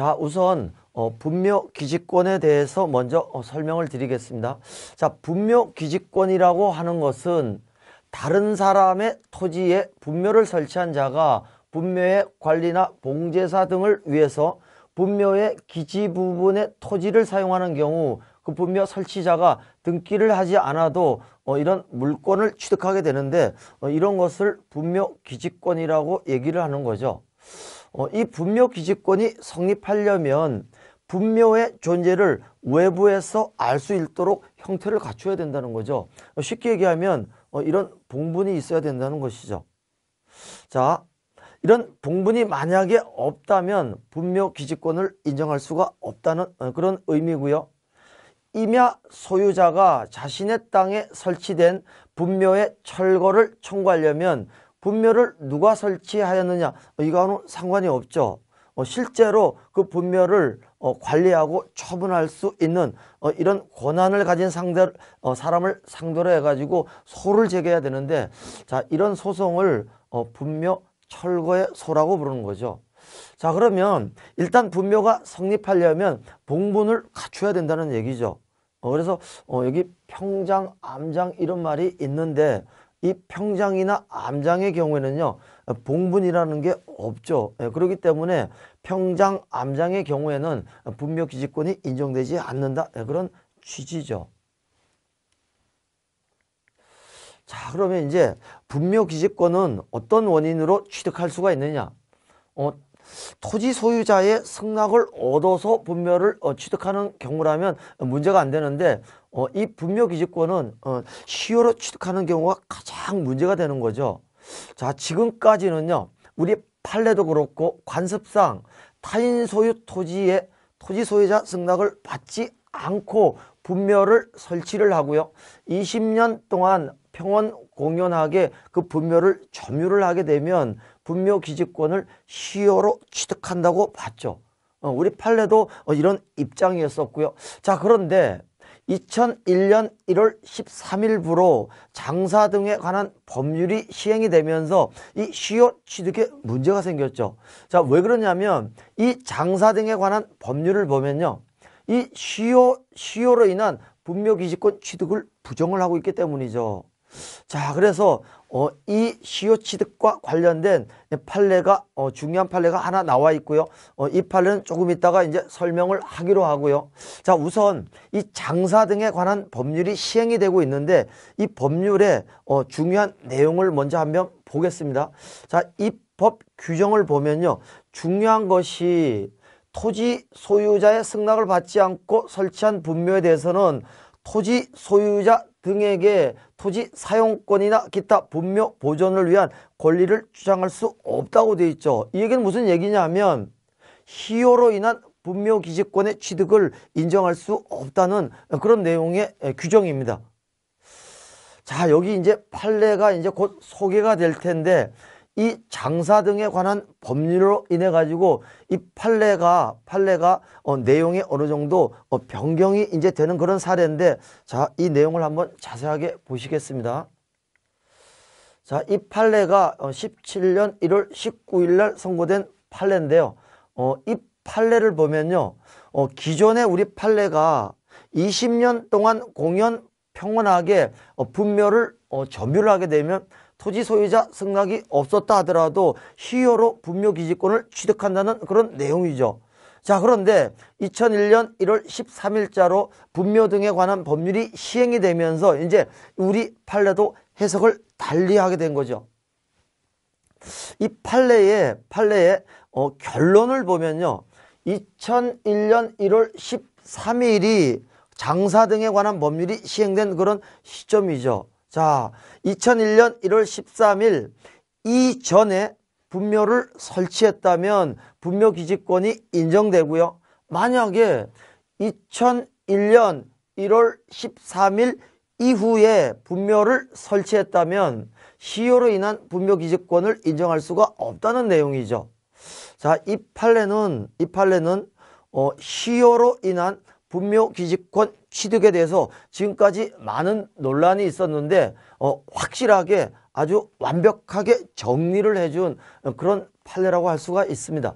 자, 우선 어, 분묘 기지권에 대해서 먼저 어, 설명을 드리겠습니다. 자, 분묘 기지권이라고 하는 것은 다른 사람의 토지에 분묘를 설치한 자가 분묘의 관리나 봉제사 등을 위해서 분묘의 기지 부분의 토지를 사용하는 경우 그 분묘 설치자가 등기를 하지 않아도 어, 이런 물권을 취득하게 되는데 어, 이런 것을 분묘 기지권이라고 얘기를 하는 거죠. 어, 이 분묘 기지권이 성립하려면 분묘의 존재를 외부에서 알 수 있도록 형태를 갖춰야 된다는 거죠. 어, 쉽게 얘기하면 어, 이런 봉분이 있어야 된다는 것이죠. 자, 이런 봉분이 만약에 없다면 분묘 기지권을 인정할 수가 없다는 그런 의미고요. 임야 소유자가 자신의 땅에 설치된 분묘의 철거를 청구하려면 분묘를 누가 설치하였느냐 어, 이거는 상관이 없죠. 어, 실제로 그 분묘를 어, 관리하고 처분할 수 있는 이런 권한을 가진 상대 사람을 상대로 해가지고 소를 제거해야 되는데 자 이런 소송을 분묘 철거의 소라고 부르는 거죠. 자 그러면 일단 분묘가 성립하려면 봉분을 갖춰야 된다는 얘기죠. 그래서 여기 평장, 암장 이런 말이 있는데 이 평장이나 암장의 경우에는요 봉분이라는 게 없죠 예, 그렇기 때문에 평장 암장의 경우에는 분묘기지권이 인정되지 않는다 예, 그런 취지죠 자 그러면 이제 분묘기지권은 어떤 원인으로 취득할 수가 있느냐 어, 토지 소유자의 승낙을 얻어서 분묘를 어, 취득하는 경우라면 문제가 안 되는데 어, 이 분묘 기지권은 어, 시효로 취득하는 경우가 가장 문제가 되는 거죠. 자 지금까지는요 우리 판례도 그렇고 관습상 타인 소유 토지에 토지 소유자 승낙을 받지 않고 분묘를 설치를 하고요. 20년 동안 평원 공연하게 그 분묘를 점유를 하게 되면 분묘 기지권을 시효로 취득한다고 봤죠. 어, 우리 판례도 어, 이런 입장이었었고요. 자 그런데 2001년 1월 13일부로 장사 등에 관한 법률이 시행이 되면서 이 시효 취득에 문제가 생겼죠. 자, 왜 그러냐면 이 장사 등에 관한 법률을 보면요. 이 시효, 시효로 인한 분묘기지권 취득을 부정을 하고 있기 때문이죠. 자, 그래서 어, 이 시효취득과 관련된 판례가 어, 중요한 판례가 하나 나와 있고요. 어, 이 판례는 조금 있다가 이제 설명을 하기로 하고요. 자, 우선 이 장사 등에 관한 법률이 시행이 되고 있는데 이 법률의 어, 중요한 내용을 먼저 한번 보겠습니다. 자, 이 법 규정을 보면요. 중요한 것이 토지 소유자의 승낙을 받지 않고 설치한 분묘에 대해서는 토지 소유자 등에게 토지 사용권이나 기타 분묘 보존을 위한 권리를 주장할 수 없다고 되어 있죠. 이 얘기는 무슨 얘기냐 하면 희요로 인한 분묘 기지권의 취득을 인정할 수 없다는 그런 내용의 규정입니다. 자, 여기 이제 판례가 이제 곧 소개가 될 텐데 이 장사 등에 관한 법률로 인해 가지고 이 판례가 판례가 어, 내용이 어느 정도 어, 변경이 이제 되는 그런 사례인데 자 이 내용을 한번 자세하게 보시겠습니다. 자 이 판례가 어, 17년 1월 19일 날 선고된 판례인데요. 어, 이 판례를 보면요. 어, 기존의 우리 판례가 20년 동안 공연 평온하게 어, 분묘를 어, 점유를 하게 되면 토지 소유자 승낙이 없었다 하더라도 시효로 분묘기지권을 취득한다는 그런 내용이죠. 자 그런데 2001년 1월 13일자로 분묘 등에 관한 법률이 시행이 되면서 이제 우리 판례도 해석을 달리하게 된 거죠. 이 판례의 판례의 어, 결론을 보면요. 2001년 1월 13일이 장사 등에 관한 법률이 시행된 그런 시점이죠. 자, 2001년 1월 13일 이전에 분묘를 설치했다면 분묘 기지권이 인정되고요. 만약에 2001년 1월 13일 이후에 분묘를 설치했다면 시효로 인한 분묘 기지권을 인정할 수가 없다는 내용이죠. 자, 이 판례는 이 판례는 어, 시효로 인한 분묘 기지권 취득에 대해서 지금까지 많은 논란이 있었는데 어, 확실하게 아주 완벽하게 정리를 해준 그런 판례라고 할 수가 있습니다.